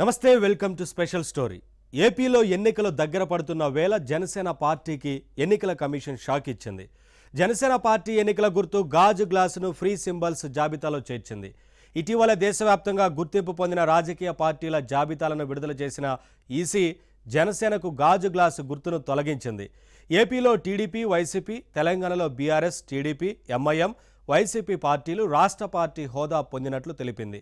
నమస్తే welcome to special story ఏపీలో ఎన్నికలు దగ్గర పడుతున్న వేళ జనసేన పార్టీకి ఎన్నికల కమిషన్ షాక్ ఇచ్చింది జనసేన పార్టీ ఎన్నికల గుర్తు గాజు గ్లాసును ఫ్రీ సింబల్స్ జాబితాలో చేర్చింది ఇటీవల దేశవ్యాప్తంగా గుర్తింపు పొందిన రాజకీయ పార్టీల జాబితాలను విడుదల చేసిన ఈసీ జనసేనకు గాజు గ్లాసు గుర్తును తొలగించింది ఏపీలో టీడీపీ వైసీపీ తెలంగాణలో బీఆర్ఎస్ టీడీపీ ఎంఐఎం వైసీపీ పార్టీలు రాష్ట్ర పార్టీ హోదా పొందినట్లు తెలిపింది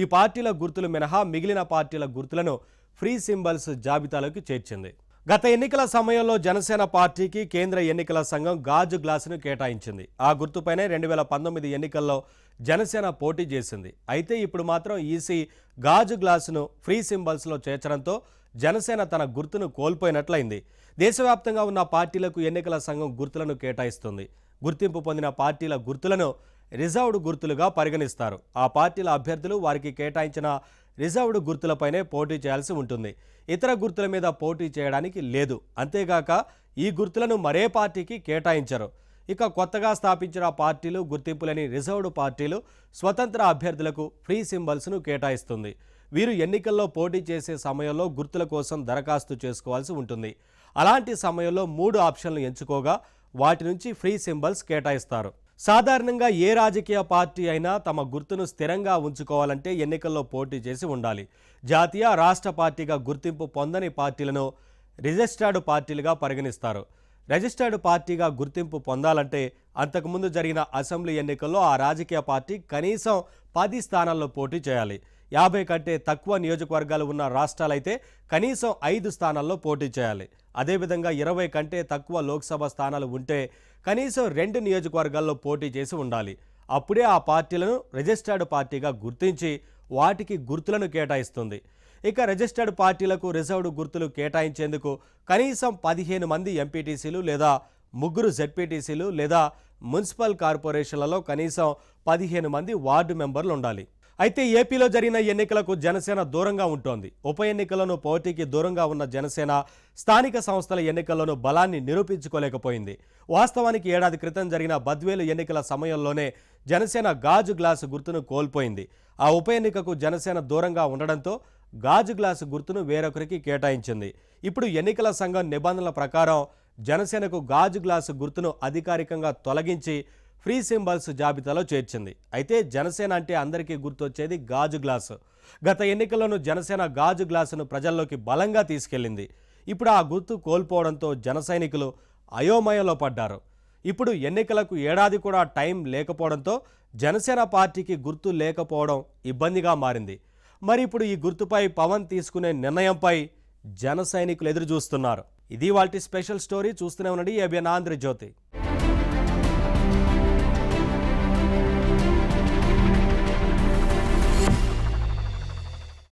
ఈ పార్టీల గుర్తులు మినహా మిగిలిన పార్టీల గుర్తులను ఫ్రీ సింబల్స్ జాబితాలోకి చేర్చింది గత ఎన్నికల సమయంలో జనసేన పార్టీకి కేంద్ర ఎన్నికల సంఘం గాజు గ్లాసును కేటాయించింది ఆ గుర్తుపైనే రెండు వేల పంతొమ్మిది ఎన్నికల్లో జనసేన పోటీ చేసింది అయితే ఇప్పుడు మాత్రం ఈసీ గాజు గ్లాసును ఫ్రీ సింబల్స్లో చేర్చడంతో జనసేన తన గుర్తును కోల్పోయినట్లయింది దేశవ్యాప్తంగా ఉన్న పార్టీలకు ఎన్నికల సంఘం గుర్తులను కేటాయిస్తుంది గుర్తింపు పొందిన పార్టీల గుర్తులను రిజర్వ్డ్ గుర్తులుగా పరిగణిస్తారు ఆ పార్టీల అభ్యర్థులు వారికి కేటాయించిన రిజర్వ్డ్ గుర్తులపైనే పోటీ చేయాల్సి ఉంటుంది ఇతర గుర్తుల మీద పోటీ చేయడానికి లేదు అంతేగాక ఈ గుర్తులను మరే పార్టీకి కేటాయించరు ఇక కొత్తగా స్థాపించిన పార్టీలు గుర్తింపు లేని రిజర్వ్డ్ పార్టీలు స్వతంత్ర అభ్యర్థులకు ఫ్రీ సింబల్స్ను కేటాయిస్తుంది వీరు ఎన్నికల్లో పోటీ చేసే సమయంలో గుర్తుల కోసం దరఖాస్తు చేసుకోవాల్సి ఉంటుంది అలాంటి సమయంలో మూడు ఆప్షన్లు ఎంచుకోగా వాటి నుంచి ఫ్రీ సింబల్స్ కేటాయిస్తారు సాధారణంగా ఏ రాజకీయ పార్టీ అయినా తమ గుర్తును స్థిరంగా ఉంచుకోవాలంటే ఎన్నికల్లో పోటీ చేసి ఉండాలి జాతీయ రాష్ట్ర పార్టీగా గుర్తింపు పొందని పార్టీలను రిజిస్టర్డ్ పార్టీలుగా పరిగణిస్తారు రిజిస్టర్డ్ పార్టీగా గుర్తింపు పొందాలంటే అంతకుముందు జరిగిన అసెంబ్లీ ఎన్నికల్లో ఆ రాజకీయ పార్టీ కనీసం పది స్థానాల్లో పోటీ చేయాలి యాభై కంటే తక్కువ నియోజకవర్గాలు ఉన్న రాష్ట్రాలైతే కనీసం ఐదు స్థానాల్లో పోటీ చేయాలి అదేవిధంగా ఇరవై కంటే తక్కువ లోక్సభ స్థానాలు ఉంటే కనీసం రెండు నియోజకవర్గాల్లో పోటీ చేసి ఉండాలి అప్పుడే ఆ పార్టీలను రిజిస్టర్డ్ పార్టీగా గుర్తించి వాటికి గుర్తులను కేటాయిస్తుంది ఇక రిజిస్టర్డ్ పార్టీలకు రిజర్వ్డ్ గుర్తులు కేటాయించేందుకు కనీసం పదిహేను మంది ఎంపీటీసీలు లేదా ముగ్గురు జెడ్పీటీసీలు లేదా మున్సిపల్ కార్పొరేషన్లలో కనీసం పదిహేను మంది వార్డు మెంబర్లు ఉండాలి అయితే ఏపీలో జరిగిన ఎన్నికలకు జనసేన దూరంగా ఉంటోంది ఉప ఎన్నికలను పోటీకి దూరంగా ఉన్న జనసేన స్థానిక సంస్థల ఎన్నికల్లోనూ బలాన్ని నిరూపించుకోలేకపోయింది వాస్తవానికి ఏడాది క్రితం జరిగిన బద్వేలు ఎన్నికల సమయంలోనే జనసేన గాజు గ్లాసు గుర్తును కోల్పోయింది ఆ ఉప ఎన్నికకు జనసేన దూరంగా ఉండడంతో గాజు గ్లాసు గుర్తును వేరొకరికి కేటాయించింది ఇప్పుడు ఎన్నికల సంఘం నిబంధనల ప్రకారం జనసేనకు గాజు గ్లాసు గుర్తును అధికారికంగా తొలగించి ఫ్రీ సింబల్స్ జాబితాలో చేర్చింది అయితే జనసేన అంటే అందరికీ గుర్తొచ్చేది గాజు గ్లాసు గత ఎన్నికల్లోనూ జనసేన గాజు గ్లాసును ప్రజల్లోకి బలంగా తీసుకెళ్లింది ఇప్పుడు ఆ గుర్తు కోల్పోవడంతో జన సైనికులు అయోమయంలో పడ్డారు ఇప్పుడు ఎన్నికలకు ఏడాది కూడా టైం లేకపోవడంతో జనసేన పార్టీకి గుర్తు లేకపోవడం ఇబ్బందిగా మారింది మరి ఇప్పుడు ఈ గుర్తుపై పవన్ తీసుకునే నిర్ణయంపై జన సైనికులు ఎదురు చూస్తున్నారు ఇది వాళ్ళ స్పెషల్ స్టోరీ చూస్తూనే ఉండండి ఏబిఎన్ ఆంధ్రజ్యోతి